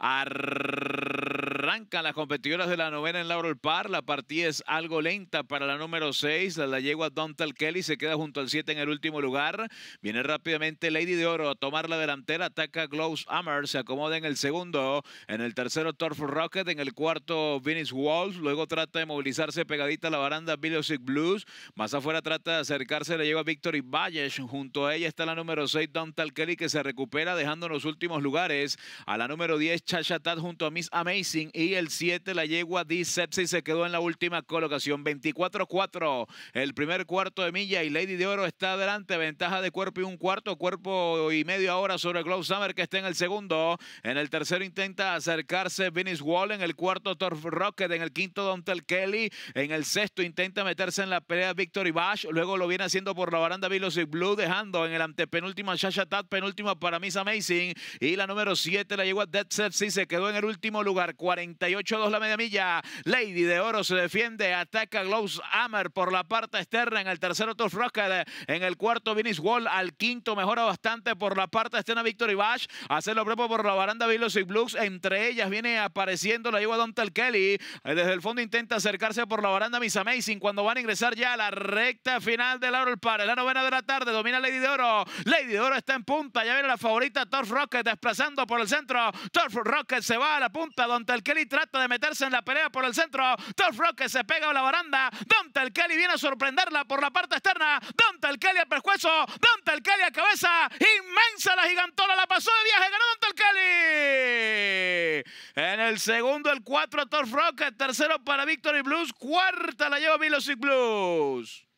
Ar... Arrancan las competidoras de la novena en Laurel Park... La partida es algo lenta para la número 6. La, yegua Dontal Kelly se queda junto al 7 en el último lugar. Viene rápidamente Lady de Oro a tomar la delantera. Ataca Glows Hammer. Se acomoda en el segundo. En el tercero, Torf Rocket. En el cuarto, Venice Walls. Luego trata de movilizarse pegadita a la baranda Billosic Blues. Más afuera trata de acercarse. La lleva Victory Valles. Junto a ella está la número 6, Dontal Kelly, que se recupera dejando los últimos lugares. A la número 10, Chachatat junto a Miss Amazing y el 7 la yegua Sepsi, se quedó en la última colocación. 24-4 el primer cuarto de milla y Lady de Oro está adelante. Ventaja de cuerpo y un cuarto, cuerpo y medio ahora sobre Glow Summer que está en el segundo. En el tercero intenta acercarse Vince Wall, en el cuarto Torf Rocket, en el quinto Dontel Kelly, en el sexto intenta meterse en la pelea Victory Bash, luego lo viene haciendo por la baranda y Blue, dejando en el antepenúltima Shasha Tat, penúltima para Miss Amazing y la número 7 la yegua Dead Sepsi se quedó en el último lugar. 40 38 2 la media milla. Lady de Oro se defiende, ataca Gloves Hammer por la parte externa en el tercero Turf Rocket, en el cuarto Vinny Wall, al quinto mejora bastante por la parte externa Victory Bash, hace lo propio por la baranda Vilos y Blues, entre ellas viene apareciendo la lleva Tell Kelly, eh, desde el fondo intenta acercarse por la baranda Miss Amazing cuando van a ingresar ya a la recta final del Laurel Par, la novena de la tarde, domina Lady de Oro, Lady de Oro está en punta, ya viene la favorita Turf Rocket desplazando por el centro, Turf Rocket se va a la punta, Tell Kelly trata de meterse en la pelea por el centro. Thor Rock se pega a la baranda. Don Kelly viene a sorprenderla por la parte externa. Don Kelly a pescuezo. Don Kelly a cabeza. Inmensa la gigantola, La pasó de viaje. Ganó Don Kelly. En el segundo, el 4 Thor Rock. Tercero para Victory Blues. Cuarta la lleva Milosic Blues.